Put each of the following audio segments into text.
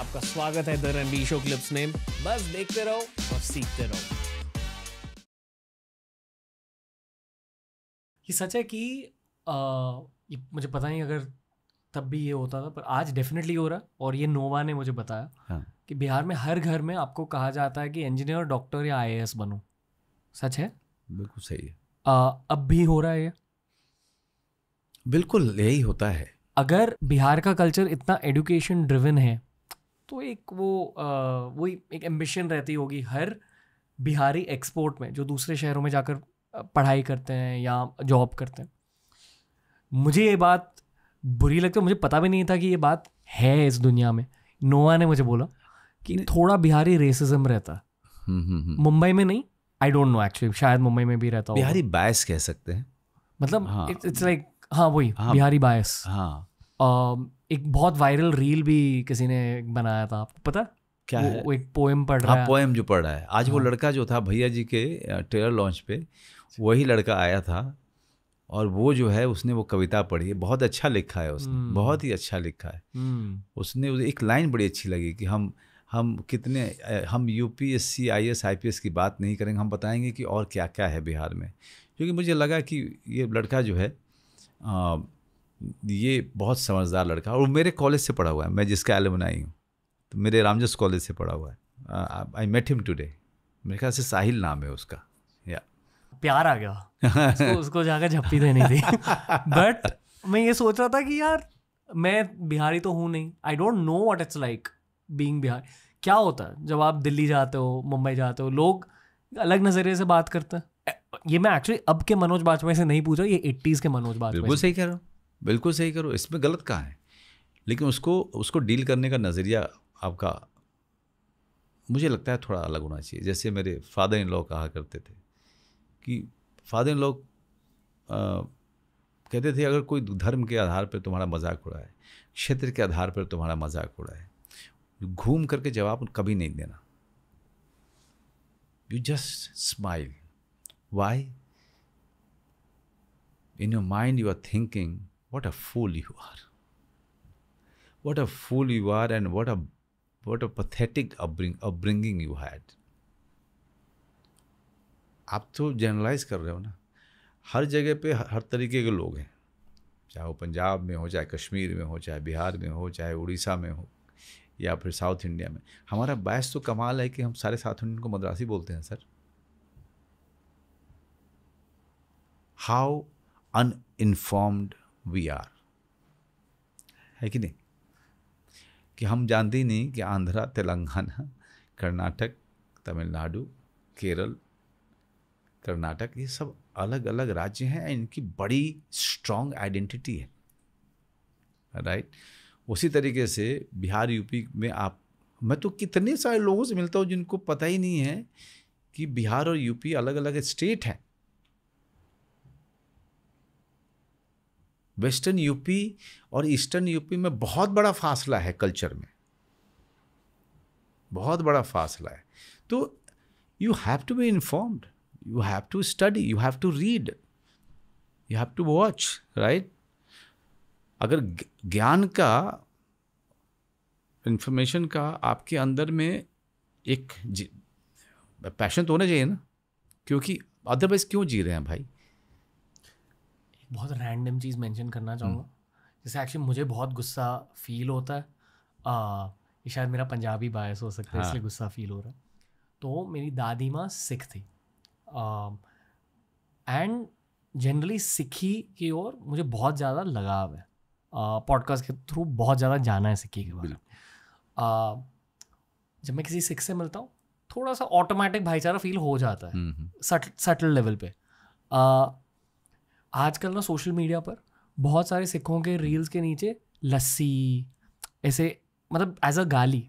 आपका स्वागत है the Ranbir show clips name बस देखते रहो और सीखते रहो ये सच है कि आ, ये मुझे पता नहीं अगर तब भी ये होता था पर आज डेफिनेटली हो रहा और ये नोवा ने मुझे बताया हाँ. कि बिहार में हर घर में आपको कहा जाता है कि इंजीनियर डॉक्टर या आई बनो सच है बिल्कुल सही है आ, अब भी हो रहा है ये बिल्कुल यही होता है अगर बिहार का कल्चर इतना एडुकेशन ड्रिवन है तो एक वो वही एक एम्बिशन रहती होगी हर बिहारी एक्सपोर्ट में जो दूसरे शहरों में जाकर पढ़ाई करते हैं या जॉब करते हैं मुझे ये बात बुरी लगती है मुझे पता भी नहीं था कि ये बात है इस दुनिया में नोवा ने मुझे बोला कि थोड़ा बिहारी रेसिज्म रहता हम्म, हम्म, हम्म। मुंबई में नहीं आई डोंट नो एक्चुअली शायद मुंबई में भी रहता बिहारी बायस कह सकते हैं मतलब इट्स हाँ। लाइक हाँ वही हाँ। बिहारी बायस हाँ एक बहुत वायरल रील भी किसी ने बनाया था आपको पता क्या वो, है वो एक पोएम पढ़ रहा हाँ, है पोएम जो पढ़ रहा है आज हाँ। वो लड़का जो था भैया जी के ट्रेलर लॉन्च पे वही लड़का आया था और वो जो है उसने वो कविता पढ़ी है बहुत अच्छा लिखा है उसने हम्म। बहुत ही अच्छा लिखा है हम्म। उसने एक लाइन बड़ी अच्छी लगी कि हम हम कितने हम आई पी एस की बात नहीं करेंगे हम बताएंगे कि और क्या क्या है बिहार में क्योंकि मुझे लगा कि ये लड़का जो है आ, ये बहुत समझदार लड़का और मेरे कॉलेज से पढ़ा हुआ है मैं जिसका आई हूँ तो मेरे रामजस कॉलेज से पढ़ा हुआ है आई मेट हिम टुडे मेरे ख्याल से साहिल नाम है उसका या प्यार आ गया उसको, उसको जाकर झप्पी देनी थी बट मैं ये सोच रहा था कि यार मैं बिहारी तो हूँ नहीं I don't know what it's like being Bihar क्या होता है जब आप दिल्ली जाते हो मुंबई जाते हो लोग अलग नज़रिए से बात करते हैं ये मैं एक्चुअली अब के मनोज बाजपेयी से नहीं पूछ रहा ये एट्टीज़ के मनोज बाजपेयी बिल्कुल सही कह रहा हूँ बिल्कुल सही करो इसमें गलत कहाँ है लेकिन उसको उसको डील करने का नज़रिया आपका मुझे लगता है थोड़ा अलग होना चाहिए जैसे मेरे फादर इन लॉ कहा करते थे कि फादर इन लॉ कहते थे अगर कोई धर्म के आधार पर तुम्हारा मजाक उड़ा है क्षेत्र के आधार पर तुम्हारा मजाक उड़ा है घूम करके जवाब कभी नहीं देना you just smile why in your mind you are thinking what a fool you are what a fool you are and what a what a pathetic upbring, upbringing you had आप तो जनरलाइज कर रहे हो ना हर जगह पे हर तरीके के लोग हैं चाहे वो पंजाब में हो चाहे कश्मीर में हो चाहे बिहार में हो चाहे उड़ीसा में हो या फिर साउथ इंडिया में हमारा बायस तो कमाल है कि हम सारे साउथ इंडियन को मद्रासी बोलते हैं sir how uninformed we are है कि नहीं कि हम जानते ही नहीं कि आंध्रा तेलंगाना कर्नाटक तमिलनाडु केरल कर्नाटक ये सब अलग अलग राज्य हैं इनकी बड़ी स्ट्रॉन्ग आइडेंटिटी है राइट right? उसी तरीके से बिहार यूपी में आप मैं तो कितने सारे लोगों से मिलता हूँ जिनको पता ही नहीं है कि बिहार और यूपी अलग अलग स्टेट हैं वेस्टर्न यूपी और ईस्टर्न यूपी में बहुत बड़ा फासला है कल्चर में बहुत बड़ा फासला है तो you have to be informed you have to study you have to read you have to watch right अगर ज्ञान का इन्फॉर्मेशन का आपके अंदर में एक पैशन तो होना चाहिए ना क्योंकि अदरवाइज क्यों जी रहे हैं भाई बहुत रैंडम चीज़ मेंशन करना हम्म। चाहूँगा जैसे एक्चुअली मुझे बहुत गुस्सा फील होता है आ, ये शायद मेरा पंजाबी बायस हो सकता है हाँ. इसलिए गुस्सा फील हो रहा है तो मेरी दादी माँ सिख थी एंड जनरली सिखी की ओर मुझे बहुत ज़्यादा लगाव है पॉडकास्ट के थ्रू बहुत ज़्यादा जाना है सिक्खी के बारे में जब मैं किसी सिख से मिलता हूँ थोड़ा सा ऑटोमेटिक भाईचारा फील हो जाता है हम्म, हम्म। सटल लेवल पे आजकल ना सोशल मीडिया पर बहुत सारे सिखों के रील्स के नीचे लस्सी ऐसे मतलब एज अ गाली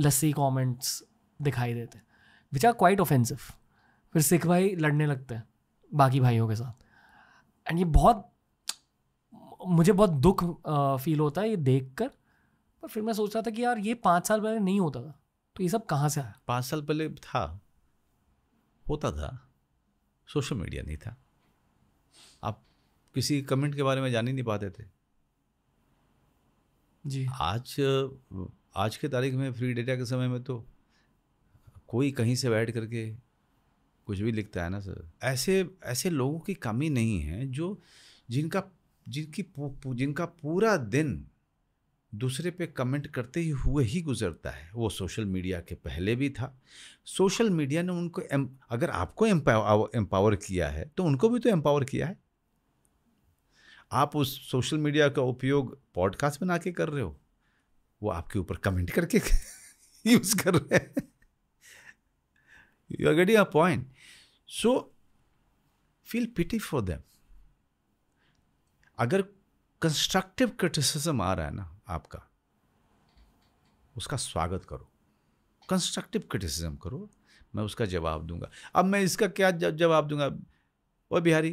लस्सी कमेंट्स दिखाई देते हैं विच आर क्वाइट ऑफेंसिव फिर सिख भाई लड़ने लगते हैं बाकी भाइयों के साथ एंड ये बहुत मुझे बहुत दुख फील होता है ये देख कर पर फिर मैं सोच रहा था कि यार ये पाँच साल पहले नहीं होता था तो ये सब कहाँ से आया पाँच साल पहले था होता था सोशल मीडिया नहीं था किसी कमेंट के बारे में जान ही नहीं पाते थे जी आज आज के तारीख में फ्री डेटा के समय में तो कोई कहीं से बैठ करके कुछ भी लिखता है ना सर ऐसे ऐसे लोगों की कमी नहीं है जो जिनका जिनकी जिनका पूरा दिन दूसरे पे कमेंट करते ही हुए ही गुजरता है वो सोशल मीडिया के पहले भी था सोशल मीडिया ने उनको अगर आपको एम्पावर किया है तो उनको भी तो एम्पावर किया है आप उस सोशल मीडिया का उपयोग पॉडकास्ट बना के कर रहे हो वो आपके ऊपर कमेंट करके यूज़ कर रहे हैं you are a point so feel pity for them अगर कंस्ट्रक्टिव क्रिटिसिज्म आ रहा है ना आपका उसका स्वागत करो कंस्ट्रक्टिव क्रिटिसिज्म करो मैं उसका जवाब दूंगा अब मैं इसका क्या जवाब दूंगा ओ बिहारी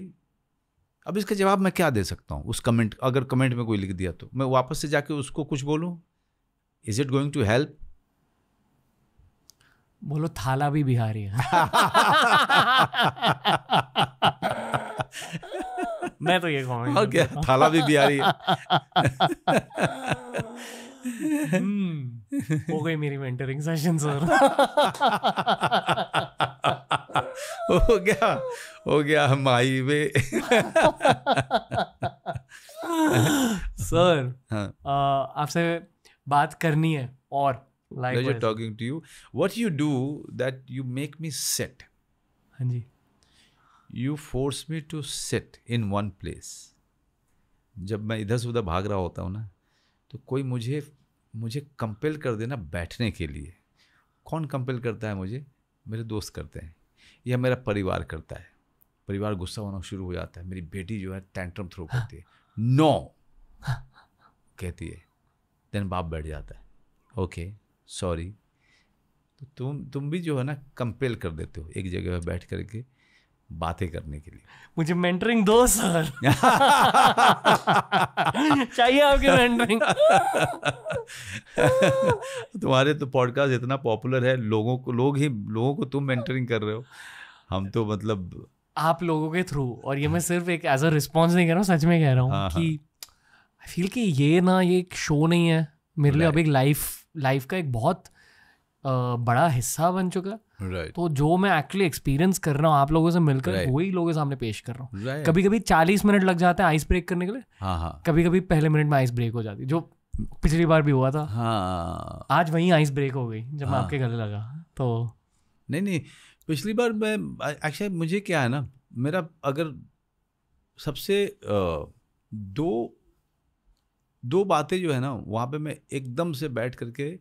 अब इसका जवाब मैं क्या दे सकता हूँ उस कमेंट अगर कमेंट में कोई लिख दिया तो मैं वापस से जाके उसको कुछ बोलूँ is it going to help बोलो थाला भी बिहारी है मैं तो ये कहूँगा okay, थाला भी बिहारी हम्म, हो गई मेरी मेंटरिंग सेशन सर हो गया हो गया माई वे सर आपसे बात करनी है और like talking to you what you do that you make me set हाँ जी you force me to set in one place जब मैं इधर से उधर भाग रहा होता हूँ ना तो कोई मुझे मुझे कंपेल कर देना बैठने के लिए कौन कंपेल करता है मुझे मेरे दोस्त करते हैं यह मेरा परिवार करता है परिवार गुस्सा होना शुरू हो जाता है मेरी बेटी जो है टेंट्रम थ्रो हाँ। करती है नो हाँ। कहती है देन बाप बैठ जाता है ओके सॉरी तो तुम तुम भी जो है ना कंपेल कर देते हो एक जगह पर बैठ करके बातें करने के लिए मुझे मेंटरिंग दो सर चाहिए आपकी मेंटरिंग तुम्हारे तो पॉडकास्ट इतना पॉपुलर है लोगों को लोग ही लोगों को तुम मेंटरिंग कर रहे हो हम तो मतलब आप लोगों के थ्रू और ये मैं सिर्फ एक एज अ रिस्पॉन्स नहीं कह रहा हूँ सच में कह रहा हूँ हाँ, कि आई हाँ। फील कि ये ना ये एक शो नहीं है मेरे लिए अब एक लाइफ लाइफ का एक बहुत बड़ा हिस्सा बन चुका Right. तो जो मैं एक्चुअली एक्सपीरियंस कर रहा हूँ आप लोगों से मिलकर right. वही लोगों के सामने पेश कर रहा हूँ right. कभी कभी चालीस मिनट लग जाते हैं आइस ब्रेक करने के लिए हाँ हाँ कभी कभी पहले मिनट में आइस ब्रेक हो जाती जो पिछली बार भी हुआ था हाँ आज वही आइस ब्रेक हो गई जब मैं हाँ। आपके गले लगा तो नहीं नहीं पिछली बार मैं एक्चुअली मुझे क्या है ना मेरा अगर सबसे दो दो बातें जो है ना वहाँ पे मैं एकदम से बैठ करके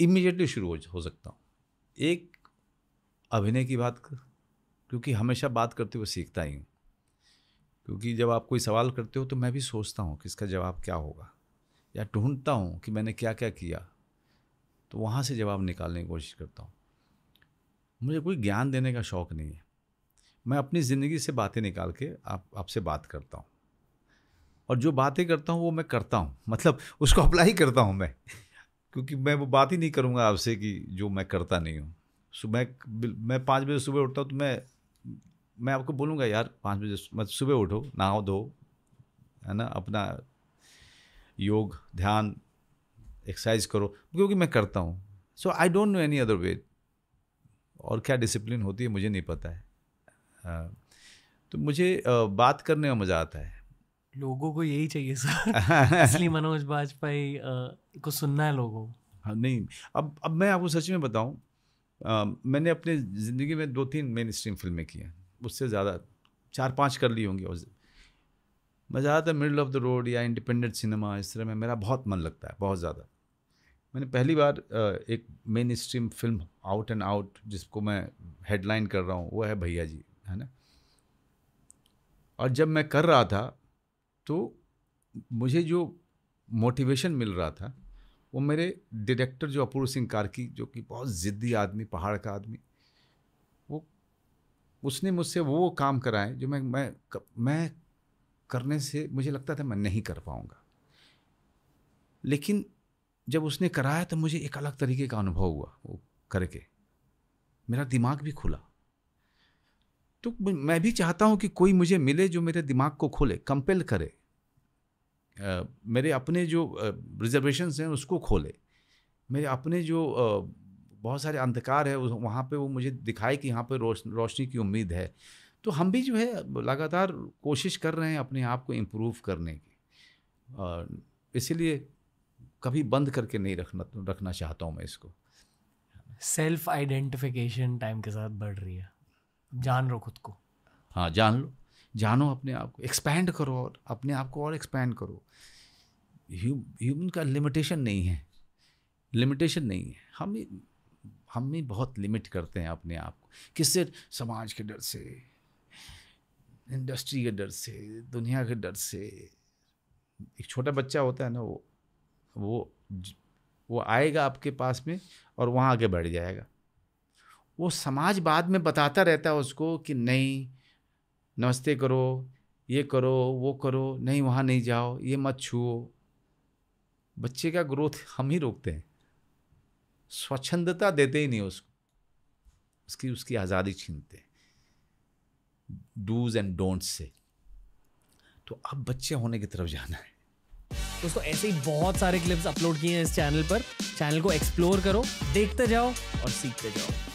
इमीजिएटली शुरू हो, हो सकता हूँ एक अभिनय की बात कर क्योंकि हमेशा बात करते हुए सीखता ही हूँ क्योंकि जब आप कोई सवाल करते हो तो मैं भी सोचता हूँ कि इसका जवाब क्या होगा या ढूंढता हूँ कि मैंने क्या क्या किया तो वहाँ से जवाब निकालने की कोशिश करता हूँ मुझे कोई ज्ञान देने का शौक़ नहीं है मैं अपनी ज़िंदगी से बातें निकाल के आप आपसे बात करता हूँ और जो बातें करता हूँ वो मैं करता हूँ मतलब उसको अप्लाई करता हूँ मैं क्योंकि मैं वो बात ही नहीं करूँगा आपसे कि जो मैं करता नहीं हूँ सुबह मैं पाँच बजे सुबह उठता हूँ तो मैं मैं आपको बोलूँगा यार पाँच बजे मत सुबह उठो नहाओ धो है ना अपना योग ध्यान एक्सरसाइज करो क्योंकि मैं करता हूँ so I don't know any other way और क्या डिसिप्लिन होती है मुझे नहीं पता है तो मुझे बात करने में मज़ा आता है लोगों को यही चाहिए सर मनोज बाजपेयी को सुनना है लोगों हाँ नहीं अब अब मैं आपको सच में बताऊं मैंने अपने ज़िंदगी में दो तीन मेन स्ट्रीम फिल्में की हैं उससे ज़्यादा चार पांच कर ली होंगी उस मैं ज़्यादातर मिडल ऑफ द रोड या इंडिपेंडेंट सिनेमा इस तरह में मेरा बहुत मन लगता है बहुत ज़्यादा मैंने पहली बार एक mainstream film out and out जिसको मैं हेडलाइन कर रहा हूँ वो है भैया जी है ना और जब मैं कर रहा था तो मुझे जो मोटिवेशन मिल रहा था वो मेरे डायरेक्टर जो अपूर्व सिंह कार्की जो कि बहुत ज़िद्दी आदमी पहाड़ का आदमी वो उसने मुझसे वो काम कराए जो मैं मैं मैं करने से मुझे लगता था मैं नहीं कर पाऊँगा लेकिन जब उसने कराया तो मुझे एक अलग तरीके का अनुभव हुआ वो करके मेरा दिमाग भी खुला तो मैं भी चाहता हूँ कि कोई मुझे मिले जो मेरे दिमाग को खोले कंपेल करे आ, मेरे अपने जो रिजर्वेशन हैं उसको खोले मेरे अपने जो आ, बहुत सारे अंधकार है वहाँ पे वो मुझे दिखाए कि यहाँ पे रोश रोशनी की उम्मीद है तो हम भी जो है लगातार कोशिश कर रहे हैं अपने आप को इम्प्रूव करने की इसीलिए कभी बंद करके नहीं रखना रखना चाहता हूँ मैं इसको सेल्फ आइडेंटिफिकेशन टाइम के साथ बढ़ रही है जान लो खुद को हाँ जान लो जानो अपने आप को एक्सपैंड करो और अपने आप को और एक्सपैंड करो ह्यूमन का लिमिटेशन नहीं है लिमिटेशन नहीं है हम ही हम ही बहुत लिमिट करते हैं अपने आप को किससे समाज के डर से इंडस्ट्री के डर से दुनिया के डर से एक छोटा बच्चा होता है ना वो वो वो आएगा आपके पास में और वहाँ आगे बैठ जाएगा वो समाज बाद में बताता रहता है उसको कि नहीं नमस्ते करो ये करो वो करो नहीं वहाँ नहीं जाओ ये मत छुओ बच्चे का ग्रोथ हम ही रोकते हैं स्वच्छंदता देते ही नहीं उसको उसकी उसकी आज़ादी छीनते हैं डूज एंड डोंट्स से तो अब बच्चे होने की तरफ जाना है दोस्तों ऐसे ही बहुत सारे क्लिप्स अपलोड किए हैं इस चैनल पर चैनल को एक्सप्लोर करो देखते जाओ और सीखते जाओ